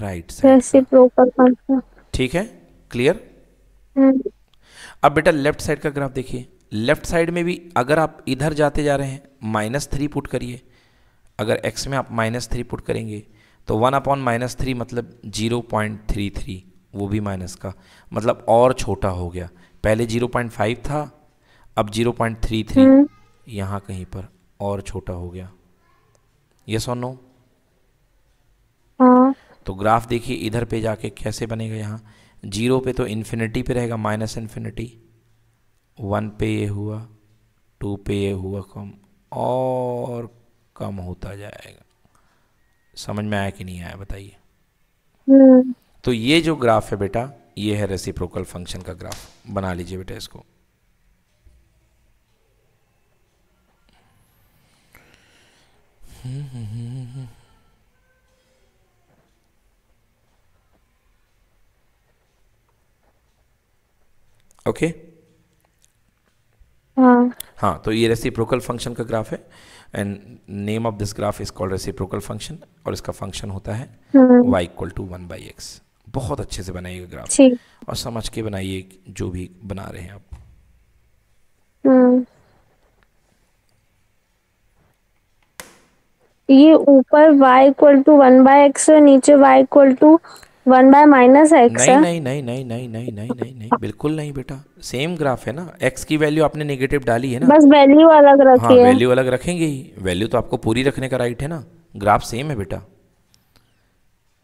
राइट साइड ठीक है क्लियर हम्म। अब बेटा लेफ्ट साइड का ग्राफ देखिए लेफ्ट साइड में भी अगर आप इधर जाते जा रहे हैं माइनस थ्री पुट करिए अगर एक्स में आप माइनस थ्री पुट करेंगे तो वन अपॉन माइनस थ्री मतलब जीरो पॉइंट थ्री थ्री वो भी माइनस का मतलब और छोटा हो गया पहले 0.5 था अब 0.33 पॉइंट थ्री थ्री हम्म। यहाँ कहीं पर और छोटा हो गया यस और नो तो ग्राफ देखिए इधर पे जाके कैसे बनेगा यहाँ जीरो पे तो इन्फिनिटी पे रहेगा माइनस इन्फिनिटी वन पे ये हुआ टू पे ये हुआ कम और कम होता जाएगा समझ में आया कि नहीं आया बताइए हम्म। तो ये जो ग्राफ है बेटा ये है रेसिप्रोकल फंक्शन का ग्राफ बना लीजिए बेटा इसको ओके okay? हाँ. हाँ तो ये रेसिप्रोकल फंक्शन का ग्राफ है and name of this graph is called reciprocal function और इसका फंक्शन होता है y equal to one by x बहुत अच्छे से बनाइएगा ग्राफ और समझ के बनाइए जो भी बना रहे हैं आप हम्म। ये ऊपर y equal to one by x है नीचे y equal to one by minus x नहीं नहीं नहीं नहीं नहीं नहीं नहीं नहीं नहीं बिल्कुल नहीं बेटा सेम ग्राफ है ना x की वैल्यू आपने नेगेटिव डाली है ना बस वैल्यू अलग रखी हाँ, है वैल्यू अलग रखेंगे ही वैल्यू तो आपको पूरी रखने का राइट है ना ग्राफ सेम है बेटा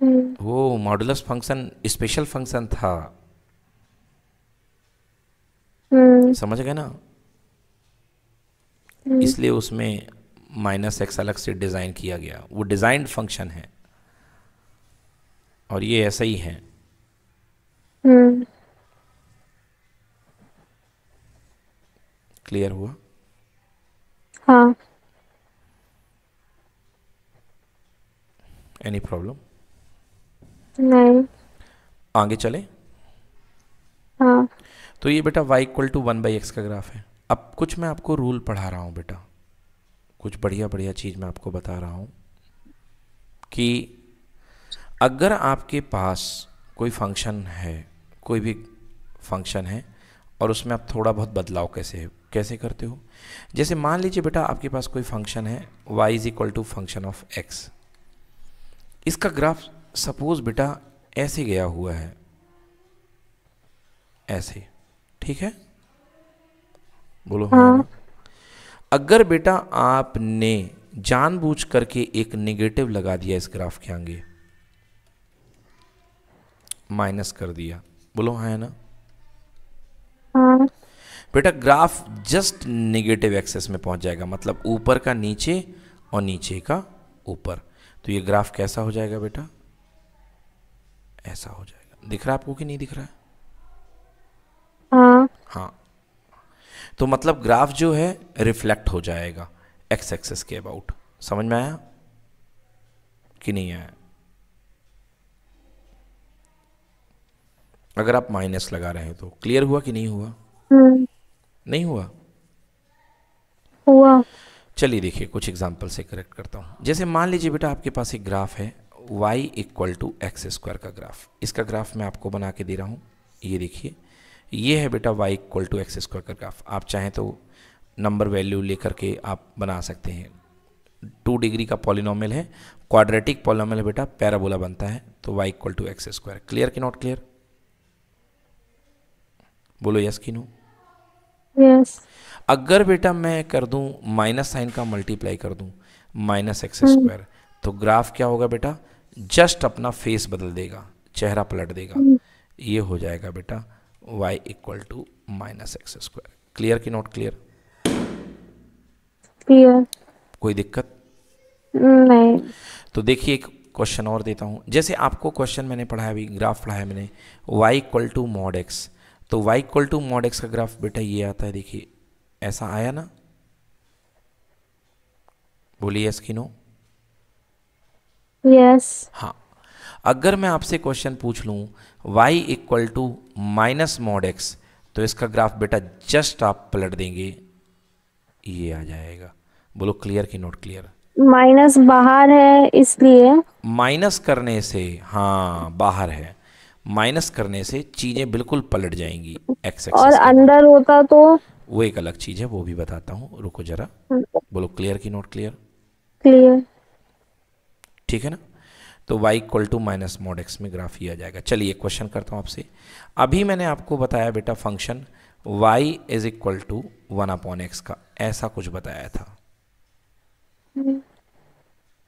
Hmm. वो मॉडुलस फंक्शन स्पेशल फंक्शन था hmm. समझ गए ना hmm. इसलिए उसमें माइनस एक्स अलग से डिज़ाइन किया गया वो डिज़ाइंड फंक्शन है और ये ऐसा ही है क्लियर हुआ हाँ एनी प्रॉब्लम नहीं आगे चले हाँ तो ये बेटा y equal to one by x का ग्राफ है अब कुछ मैं आपको रूल पढ़ा रहा हूँ बेटा कुछ बढ़िया बढ़िया चीज़ मैं आपको बता रहा हूँ कि अगर आपके पास कोई फंक्शन है कोई भी फंक्शन है और उसमें आप थोड़ा बहुत बदलाव कैसे कैसे करते हो जैसे मान लीजिए बेटा आपके पास कोई फंक्शन है y is equal to function of x इसका ग्राफ सपोज बेटा ऐसे गया हुआ है ऐसे ठीक है बोलो हाँ। अगर बेटा आपने जानबूझ करके एक नेगेटिव लगा दिया इस ग्राफ के आगे माइनस कर दिया बोलो हाँ है ना हाँ। बेटा ग्राफ जस्ट नेगेटिव एक्सेस में पहुंच जाएगा मतलब ऊपर का नीचे और नीचे का ऊपर तो ये ग्राफ कैसा हो जाएगा बेटा ऐसा हो जाएगा दिख रहा है आपको कि नहीं दिख रहा है हाँ हाँ तो मतलब ग्राफ जो है रिफ्लेक्ट हो जाएगा एक्स एक्सेस के अबाउट समझ में आया कि नहीं आया अगर आप माइनस लगा रहे हैं तो क्लियर हुआ कि नहीं हुआ हम्म। नहीं हुआ हुआ चलिए देखिए कुछ एग्जाम्पल से करेक्ट करता हूँ जैसे मान लीजिए बेटा आपके पास एक ग्राफ है y equal to x square का ग्राफ इसका ग्राफ मैं आपको बना के दे रहा हूँ ये देखिए ये है बेटा y equal to x square का ग्राफ आप चाहें तो नंबर वैल्यू लेकर के आप बना सकते हैं टू डिग्री का पॉलिनॉमल है क्वाड्रेटिक पॉलिनॉमल बेटा पैराबोला बनता है तो y equal to x square clear कि नॉट क्लियर बोलो यस कि नो यस अगर बेटा मैं कर दूं माइनस साइन का मल्टीप्लाई कर दूं माइनस एक्स स्क्वायर तो ग्राफ क्या होगा बेटा जस्ट अपना फेस बदल देगा चेहरा पलट देगा हम्म। ये हो जाएगा बेटा y equal to minus x square clear की नॉट क्लियर क्लियर कोई दिक्कत नहीं तो देखिए एक क्वेश्चन और देता हूँ जैसे आपको क्वेश्चन मैंने पढ़ाया अभी ग्राफ पढ़ाया मैंने y equal to mod x तो y equal to mod x का ग्राफ बेटा ये आता है देखिए ऐसा आया ना बोलिए यस की नो यस yes. हाँ अगर मैं आपसे क्वेश्चन पूछ लूँ y equal to minus mod x तो इसका ग्राफ बेटा जस्ट आप पलट देंगे ये आ जाएगा बोलो क्लियर की नोट क्लियर माइनस बाहर है इसलिए माइनस करने से हाँ बाहर है माइनस करने से चीजें बिल्कुल पलट जाएंगी एक्स एक्स और अंदर होता तो वो एक अलग चीज है वो भी बताता हूँ रुको जरा हाँ। बोलो क्लियर की नोट क्लियर क्लियर ठीक है ना तो y equal to minus mod x में ग्राफ ये आ जाएगा चलिए क्वेश्चन करता हूँ आपसे अभी मैंने आपको बताया बेटा function y is equal to one upon x का ऐसा कुछ बताया था आ,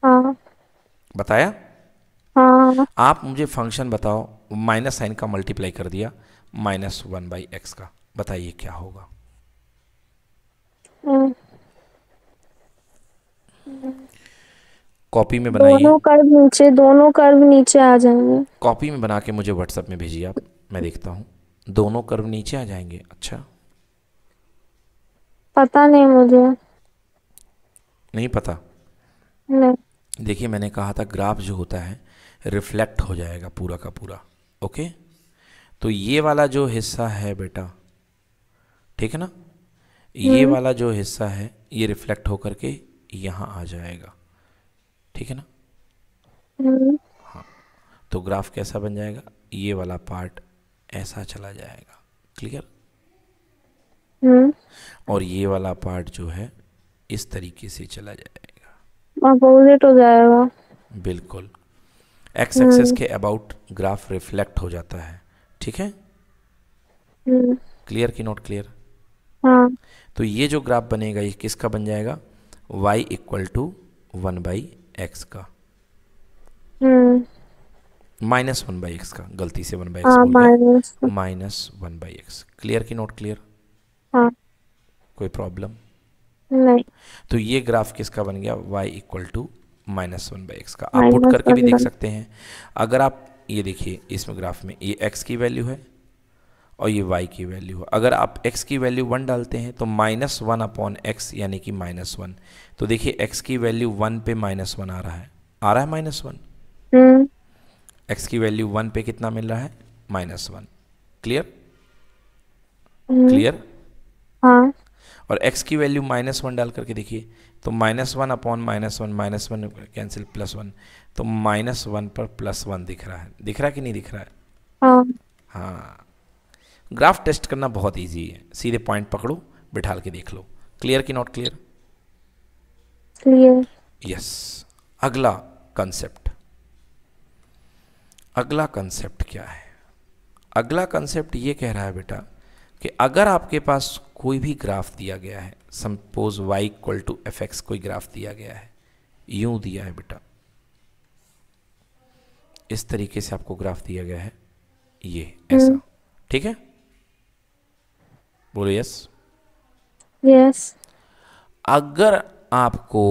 हाँ। बताया आ, हाँ। आप मुझे फंक्शन बताओ माइनस साइन का मल्टीप्लाई कर दिया माइनस वन बाई एक्स का बताइए क्या होगा हम्म। कॉपी में बनाइए दोनों कर्व नीचे दोनों कर्व नीचे आ जाएंगे कॉपी में बना के मुझे व्हाट्सएप में भेजिए आप मैं देखता हूँ दोनों कर्व नीचे आ जाएंगे अच्छा पता नहीं मुझे नहीं पता नहीं देखिए मैंने कहा था ग्राफ जो होता है रिफ्लेक्ट हो जाएगा पूरा का पूरा ओके तो ये वाला जो हिस्सा है बेटा ठीक है ना ये हम्म। वाला जो हिस्सा है ये रिफ्लेक्ट होकर के यहाँ आ जाएगा ठीक है ना हम्म। हाँ तो ग्राफ कैसा बन जाएगा ये वाला पार्ट ऐसा चला जाएगा क्लियर हम्म। और ये वाला पार्ट जो है इस तरीके से चला जाएगा अपोजिट हो जाएगा बिल्कुल एक्स हम्म। एक्सेस के अबाउट ग्राफ रिफ्लेक्ट हो जाता है ठीक है क्लियर की नॉट क्लियर हाँ. तो ये जो ग्राफ बनेगा ये किसका बन जाएगा y equal to one by x का हम्म। माइनस वन बाई एक्स का गलती से वन बाई एक्स हाँ, minus one by x clear की नॉट क्लियर कोई प्रॉब्लम नहीं तो ये ग्राफ किसका बन गया y equal to minus one by x का आप पुट करके भी देख सकते हैं अगर आप ये देखिए इसमें ग्राफ में ये एक्स की वैल्यू है और ये y की वैल्यू अगर आप x की वैल्यू वन डालते हैं तो माइनस वन अपॉन एक्स यानी कि माइनस वन तो देखिए x की वैल्यू वन पे माइनस वन आ रहा है आ रहा है माइनस वन एक्स की वैल्यू वन पे कितना मिल रहा है माइनस वन क्लियर क्लियर और x की वैल्यू माइनस वन डाल करके देखिए तो minus one upon minus one minus one cancel plus one तो माइनस वन पर प्लस वन दिख रहा है दिख रहा कि नहीं दिख रहा है हाँ, हाँ। ग्राफ टेस्ट करना बहुत ईजी है सीधे पॉइंट पकड़ो बिठाल के देख लो क्लियर की नॉट क्लियर क्लियर यस अगला कंसेप्ट अगला कंसेप्ट क्या है अगला कंसेप्ट ये कह रहा है बेटा कि अगर आपके पास कोई भी ग्राफ दिया गया है suppose y equal to f x कोई ग्राफ दिया गया है यूं दिया है बेटा इस तरीके से आपको ग्राफ दिया गया है ये ऐसा हम्म। ठीक है बोलो यस यस अगर आपको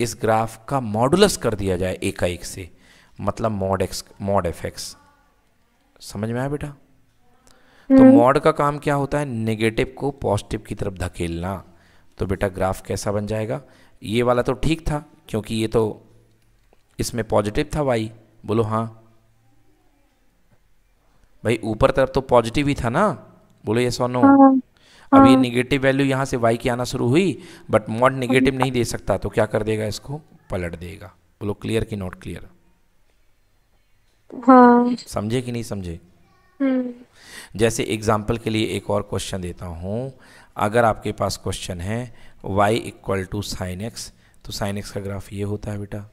इस ग्राफ का मॉडुलस कर दिया जाए एकाएक से मतलब mod x mod f x समझ में आया बेटा तो मॉड hmm. का काम क्या होता है नेगेटिव को पॉजिटिव की तरफ धकेलना तो बेटा ग्राफ कैसा बन जाएगा ये वाला तो ठीक था क्योंकि ये तो इसमें पॉजिटिव था वाई बोलो हाँ भाई ऊपर तरफ तो पॉजिटिव ही था ना बोलो ये सोनो अब ये निगेटिव वैल्यू यहाँ से वाई की आना शुरू हुई बट मॉड निगेटिव नहीं दे सकता तो क्या कर देगा इसको पलट देगा बोलो क्लियर की नॉट क्लियर हाँ। समझे कि नहीं समझे हम्म। जैसे एग्जाम्पल के लिए एक और क्वेश्चन देता हूँ अगर आपके पास क्वेश्चन है y equal to sine x तो साइन एक्स का ग्राफ ये होता है बेटा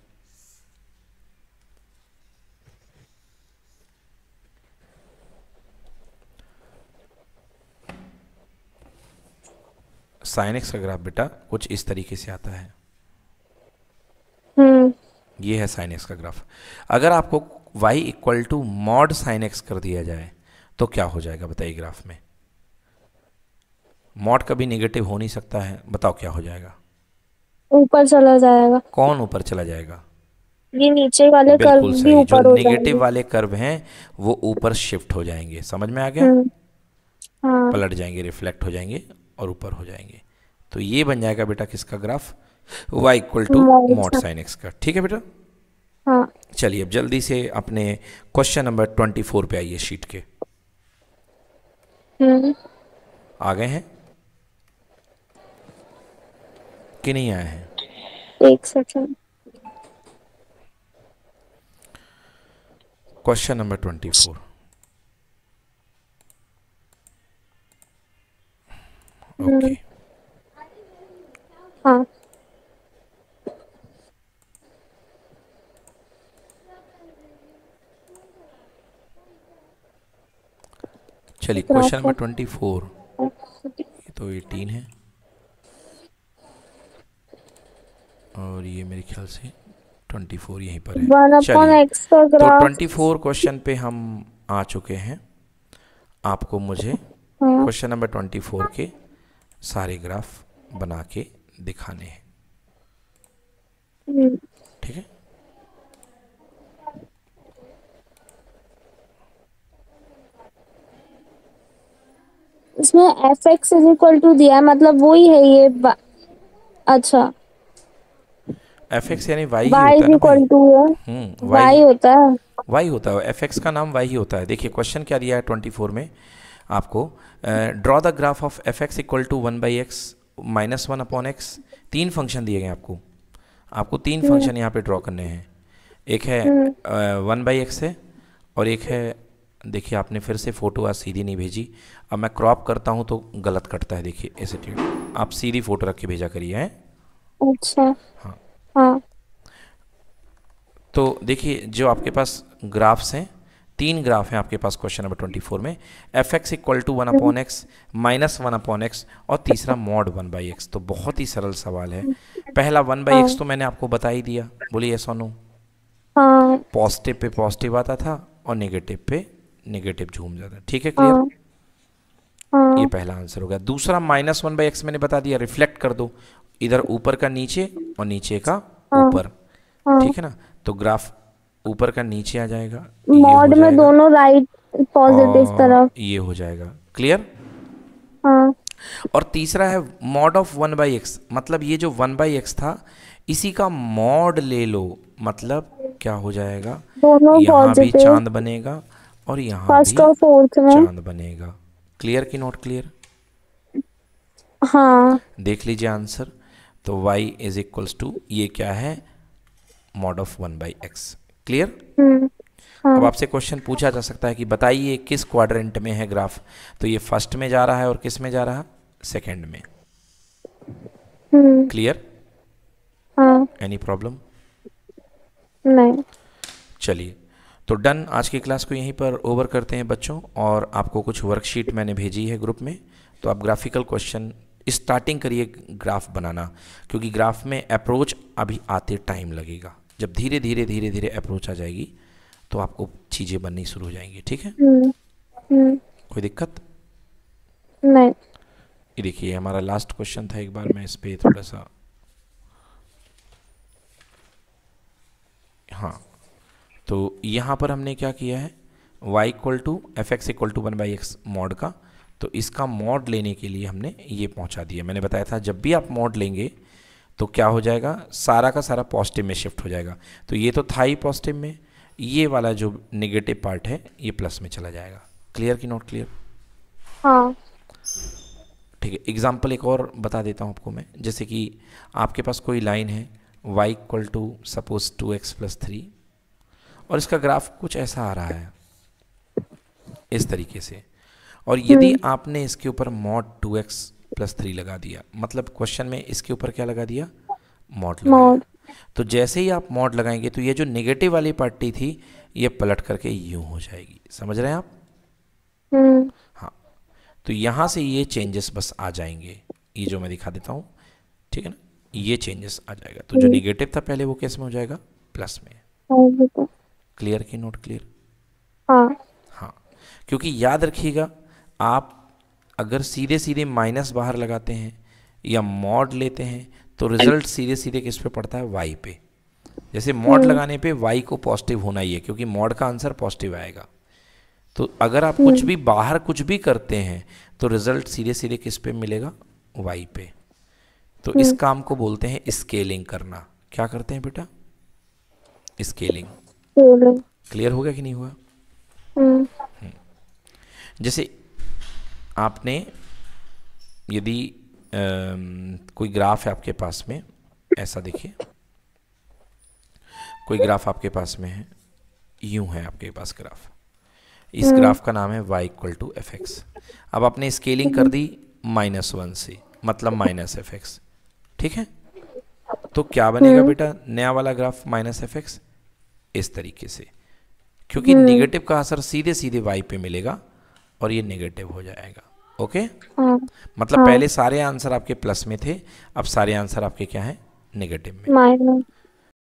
साइन एक्स का ग्राफ बेटा कुछ इस तरीके से आता है हुँ. हम्म। ये है साइन एक्स का ग्राफ अगर आपको y equal to mod sine x कर दिया जाए तो क्या हो जाएगा बताइए ग्राफ में मॉड कभी नेगेटिव हो नहीं सकता है बताओ क्या हो जाएगा ऊपर चला जाएगा कौन ऊपर चला जाएगा ये नीचे वाले कर्व भी ऊपर हो नेगेटिव वाले कर्व हैं वो ऊपर शिफ्ट हो जाएंगे समझ में आ गया हम्म। हाँ। पलट जाएंगे रिफ्लेक्ट हो जाएंगे और ऊपर हो जाएंगे तो ये बन जाएगा बेटा किसका graph y equal to mod sine x का ठीक है बेटा हाँ। चलिए अब जल्दी से अपने क्वेश्चन नंबर ट्वेंटी फोर पे आइए शीट के हम्म। आ गए हैं कि नहीं आए हैं एक second question number twenty four okay हाँ चलिए क्वेश्चन नंबर ट्वेंटी फोर ये तो एटीन है और ये मेरे ख्याल से ट्वेंटी फोर यहीं पर है चलिए तो ट्वेंटी फोर क्वेश्चन पे हम आ चुके हैं आपको मुझे क्वेश्चन नंबर ट्वेंटी फोर के सारे ग्राफ बना के दिखाने हैं हम्म। ठीक है इसमें f x is equal to दिया है मतलब वो ही है ये अच्छा एफ एक्स यानी वाई वाई इक्वल टू है वाई होता है वाई हम्म, होता है एफ एक्स का नाम वाई होता है देखिए क्वेश्चन क्या दिया है ट्वेंटी फोर में आपको draw the graph of f x equal to one by x minus one upon x तीन फंक्शन दिए गए आपको आपको तीन फंक्शन हम्म। यहाँ पे ड्रॉ करने हैं एक है वन बाई एक्स है और एक है देखिए आपने फिर से फ़ोटो आज सीधी नहीं भेजी अब मैं क्रॉप करता हूँ तो गलत कटता है देखिए ऐसे आप सीधी फ़ोटो रख के भेजा करिए हैं अच्छा हाँ, हाँ। तो देखिए जो आपके पास ग्राफ्स हैं तीन ग्राफ हैं आपके पास क्वेश्चन नंबर ट्वेंटी फोर में f x equal to one upon x minus one upon x और तीसरा मॉड वन बाई एक्स तो बहुत ही सरल सवाल है पहला वन बाई एक्स तो मैंने आपको बता ही दिया बोलिए सोनू पॉजिटिव हाँ। पे पॉजिटिव आता था और निगेटिव पे निगेटिव झूम जाता ठीक है क्लियर हाँ। हाँ। ये पहला आंसर हो गया दूसरा माइनस वन बाई एक्स मैंने बता दिया रिफ्लेक्ट कर दो इधर ऊपर का नीचे और नीचे का ऊपर ठीक है ना तो ग्राफ ऊपर का नीचे आ जाएगा मॉड में दोनों राइट हाँ, पॉजिटिव तरफ ये हो जाएगा क्लियर हाँ। और तीसरा है mod of one by x मतलब ये जो वन बाई एक्स था इसी का मॉड ले लो मतलब क्या हो जाएगा यहाँ भी चांद बनेगा और यहाँ में चांद बनेगा क्लियर की नॉट क्लियर हाँ देख लीजिए आंसर तो y इज इक्वल्स टू ये क्या है mod of one by x clear हम्म, हाँ। अब आपसे क्वेश्चन पूछा जा सकता है कि बताइए किस क्वाड्रेंट में है ग्राफ तो ये फर्स्ट में जा रहा है और किस में जा रहा सेकेंड में क्लियर एनी प्रॉब्लम नहीं चलिए तो डन आज की क्लास को यहीं पर ओवर करते हैं बच्चों और आपको कुछ वर्कशीट मैंने भेजी है ग्रुप में तो आप ग्राफिकल क्वेश्चन स्टार्टिंग करिए ग्राफ बनाना क्योंकि ग्राफ में अप्रोच अभी आते टाइम लगेगा जब धीरे धीरे धीरे धीरे अप्रोच आ जाएगी तो आपको चीज़ें बननी शुरू हो जाएंगी ठीक है हम्म, हम्म। कोई दिक्कत नहीं ये देखिए हमारा लास्ट क्वेश्चन था एक बार मैं इस पर थोड़ा सा हाँ तो यहाँ पर हमने क्या किया है y equal to f x equal to one by x mod का तो इसका मॉड लेने के लिए हमने ये पहुँचा दिया मैंने बताया था जब भी आप मॉड लेंगे तो क्या हो जाएगा सारा का सारा पॉजिटिव में शिफ्ट हो जाएगा तो ये तो था ही पॉजिटिव में ये वाला जो नेगेटिव पार्ट है ये प्लस में चला जाएगा क्लियर की नॉट क्लियर हाँ ठीक है एग्जाम्पल एक और बता देता हूँ आपको मैं जैसे कि आपके पास कोई लाइन है y equal to suppose two x plus three और इसका ग्राफ कुछ ऐसा आ रहा है इस तरीके से और यदि हम्म। आपने इसके ऊपर mod two x plus three लगा दिया मतलब क्वेश्चन में इसके ऊपर क्या लगा दिया मॉड मॉड तो जैसे ही आप मॉड लगाएंगे तो ये जो नेगेटिव वाली पार्टी थी ये पलट करके यू हो जाएगी समझ रहे हैं आप हम्म। हाँ तो यहाँ से ये चेंजेस बस आ जाएंगे ये जो मैं दिखा देता हूँ ठीक है ना ये चेंजेस आ जाएगा तो जो निगेटिव हम्म। था पहले वो कैसे में हो जाएगा प्लस में क्लियर की नोट क्लियर हाँ क्योंकि याद रखिएगा आप अगर सीधे सीधे माइनस बाहर लगाते हैं या मॉड लेते हैं तो रिजल्ट सीधे सीधे किस पे पड़ता है वाई पे जैसे मॉड हम्म। लगाने पे वाई को पॉजिटिव होना ही है क्योंकि मॉड का आंसर पॉजिटिव आएगा तो अगर आप कुछ हम्म। भी बाहर कुछ भी करते हैं तो रिजल्ट सीधे सीधे किस पे मिलेगा वाई पे तो इस हम्म। काम को बोलते हैं स्केलिंग करना क्या करते हैं बेटा स्केलिंग क्लियर हो गया कि नहीं हुआ जैसे आपने यदि कोई ग्राफ है आपके पास में ऐसा देखिए कोई ग्राफ आपके पास में है यूं है आपके पास ग्राफ इस हम्म। ग्राफ का नाम है y equal to f x अब आपने स्केलिंग कर दी माइनस वन से मतलब माइनस एफ एक्स ठीक है तो क्या बनेगा हम्म। बेटा नया वाला ग्राफ माइनस एफ एक्स इस तरीके से क्योंकि नेगेटिव हम्म। का असर सीधे सीधे वाई पे मिलेगा और ये नेगेटिव हो जाएगा ओके हाँ। मतलब हाँ। पहले सारे आंसर आपके प्लस में थे अब सारे आंसर आपके क्या है नेगेटिव में